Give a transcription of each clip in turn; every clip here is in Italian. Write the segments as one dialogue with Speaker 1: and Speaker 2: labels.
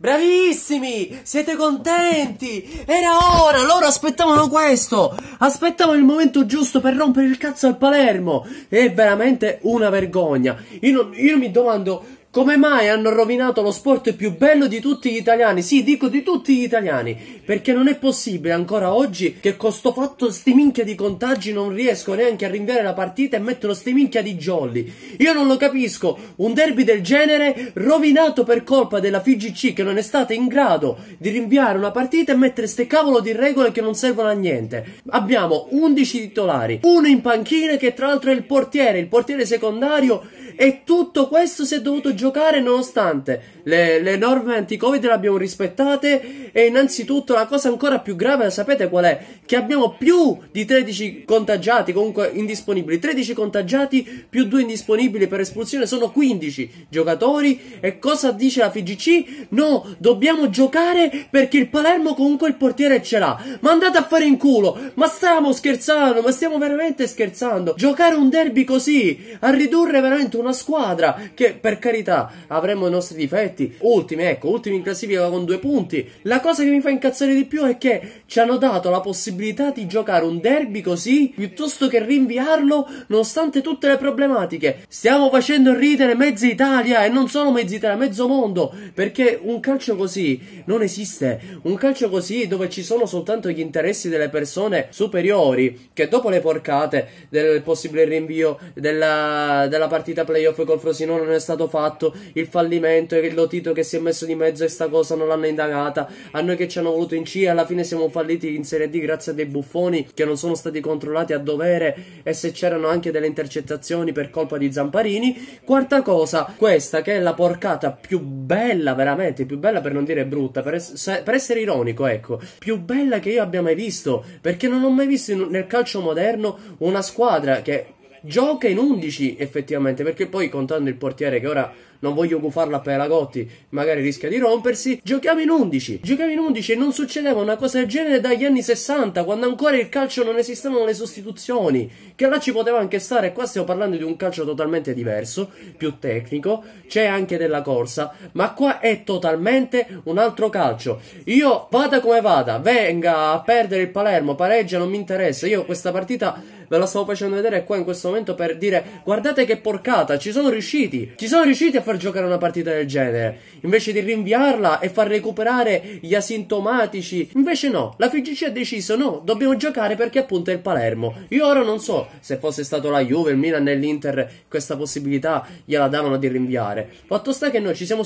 Speaker 1: Bravissimi! Siete contenti! Era ora! Loro aspettavano questo! Aspettavano il momento giusto per rompere il cazzo al Palermo! È veramente una vergogna! io, io mi domando come mai hanno rovinato lo sport più bello di tutti gli italiani? Sì, dico di tutti gli italiani, perché non è possibile ancora oggi che con sto fatto sti minchia di contagi non riesco neanche a rinviare la partita e mettono sti minchia di jolly. Io non lo capisco, un derby del genere rovinato per colpa della FIGC che non è stata in grado di rinviare una partita e mettere ste cavolo di regole che non servono a niente. Abbiamo 11 titolari, uno in panchina che tra l'altro è il portiere, il portiere secondario e tutto questo si è dovuto giocare nonostante le, le norme anti-covid le abbiamo rispettate e innanzitutto la cosa ancora più grave, sapete qual è? Che abbiamo più di 13 contagiati, comunque indisponibili, 13 contagiati più 2 indisponibili per espulsione, sono 15 giocatori e cosa dice la FIGC? No, dobbiamo giocare perché il Palermo comunque il portiere ce l'ha, ma andate a fare in culo, ma stiamo scherzando, ma stiamo veramente scherzando, giocare un derby così, a ridurre veramente una squadra che per carità personalità, avremo i nostri difetti. Ultimi, ecco, ultimi in classifica con due punti. La cosa che mi fa incazzare di più è che ci hanno dato la possibilità di giocare un derby così piuttosto che rinviarlo nonostante tutte le problematiche. Stiamo facendo ridere mezza Italia e non solo mezza Italia, mezzo mondo, perché un calcio così non esiste. Un calcio così dove ci sono soltanto gli interessi delle persone superiori che dopo le porcate del possibile rinvio della, della partita playoff col Frosinone non è stato fatto fatto il fallimento, il Lotito che si è messo di mezzo e sta cosa non l'hanno indagata, a noi che ci hanno voluto in C alla fine siamo falliti in Serie D grazie a dei buffoni che non sono stati controllati a dovere e se c'erano anche delle intercettazioni per colpa di Zamparini. Quarta cosa, questa che è la porcata più bella, veramente più bella per non dire brutta, per, es per essere ironico, ecco, più bella che io abbia mai visto, perché non ho mai visto in, nel calcio moderno una squadra che gioca in 11 effettivamente perché poi contando il portiere che ora non voglio gufarla a Pelagotti, magari rischia di rompersi. Giochiamo in 11, giochiamo in 11 e non succedeva una cosa del genere dagli anni 60, quando ancora il calcio non esistevano le sostituzioni, che là ci poteva anche stare, qua stiamo parlando di un calcio totalmente diverso, più tecnico, c'è anche della corsa, ma qua è totalmente un altro calcio. Io vada come vada, venga a perdere il Palermo, pareggia, non mi interessa, io questa partita ve la stavo facendo vedere qua in questo momento per dire guardate che porcata, ci sono riusciti, ci sono riusciti a far giocare una partita del genere, invece di rinviarla e far recuperare gli asintomatici. Invece no, la FGC ha deciso no, dobbiamo giocare perché appunto è il Palermo. Io ora non so se fosse stato la Juve, il Milan e l'Inter questa possibilità gliela davano di rinviare. Fatto sta che noi ci siamo,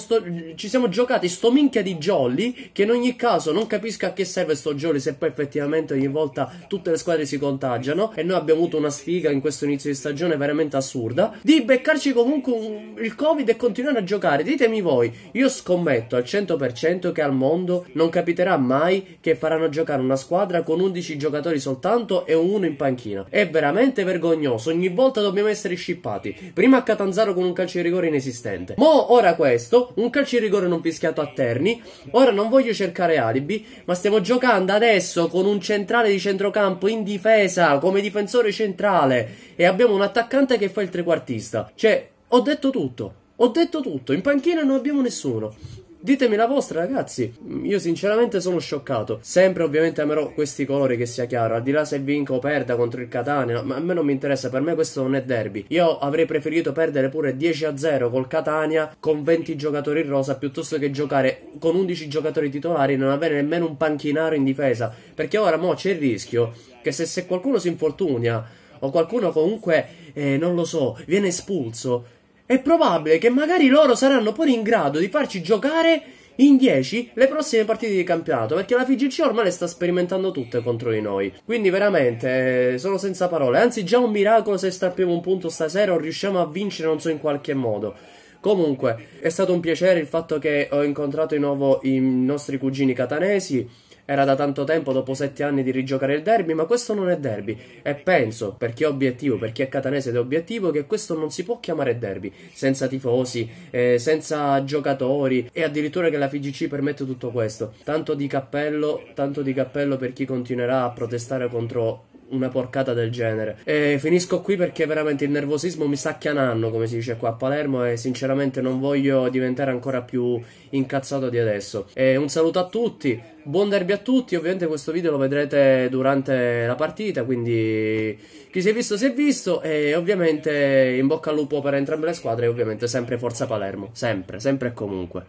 Speaker 1: ci siamo giocati sto minchia di jolly che in ogni caso non capisco a che serve sto jolly se poi effettivamente ogni volta tutte le squadre si contagiano e noi abbiamo avuto una sfiga in questo inizio di stagione veramente assurda di beccarci comunque un, il covid e continuare continuano a giocare. Ditemi voi, io scommetto al 100% che al mondo non capiterà mai che faranno giocare una squadra con 11 giocatori soltanto e uno in panchina. È veramente vergognoso, ogni volta dobbiamo essere scippati. Prima a Catanzaro con un calcio di rigore inesistente. Mo ora questo, un calcio di rigore non fischiato a Terni. Ora non voglio cercare alibi, ma stiamo giocando adesso con un centrale di centrocampo in difesa come difensore centrale e abbiamo un attaccante che fa il trequartista. Cioè, ho detto tutto. Ho detto tutto, in panchina non abbiamo nessuno. Ditemi la vostra, ragazzi. Io sinceramente sono scioccato. Sempre ovviamente amerò questi colori, che sia chiaro. Al di là se vinco o perda contro il Catania, ma a me non mi interessa, per me questo non è derby. Io avrei preferito perdere pure 10-0 col Catania con 20 giocatori in rosa piuttosto che giocare con 11 giocatori titolari e non avere nemmeno un panchinaro in difesa. Perché ora mo c'è il rischio che se, se qualcuno si infortuna o qualcuno comunque, eh, non lo so, viene espulso è probabile che magari loro saranno pure in grado di farci giocare in 10 le prossime partite di campionato perché la FGC ormai le sta sperimentando tutte contro di noi quindi veramente eh, sono senza parole anzi già un miracolo se strappiamo un punto stasera o riusciamo a vincere non so in qualche modo comunque è stato un piacere il fatto che ho incontrato di nuovo i nostri cugini catanesi era da tanto tempo, dopo sette anni, di rigiocare il derby, ma questo non è derby. E penso, per chi è obiettivo, per chi è catanese ed è obiettivo, che questo non si può chiamare derby. Senza tifosi, eh, senza giocatori, e addirittura che la FIGC permette tutto questo. Tanto di cappello, tanto di cappello per chi continuerà a protestare contro una porcata del genere. E finisco qui perché veramente il nervosismo mi sta chianando, come si dice qua a Palermo, e sinceramente non voglio diventare ancora più incazzato di adesso. E un saluto a tutti, buon derby a tutti, ovviamente questo video lo vedrete durante la partita, quindi chi si è visto si è visto e ovviamente in bocca al lupo per entrambe le squadre e ovviamente sempre Forza Palermo, sempre, sempre e comunque.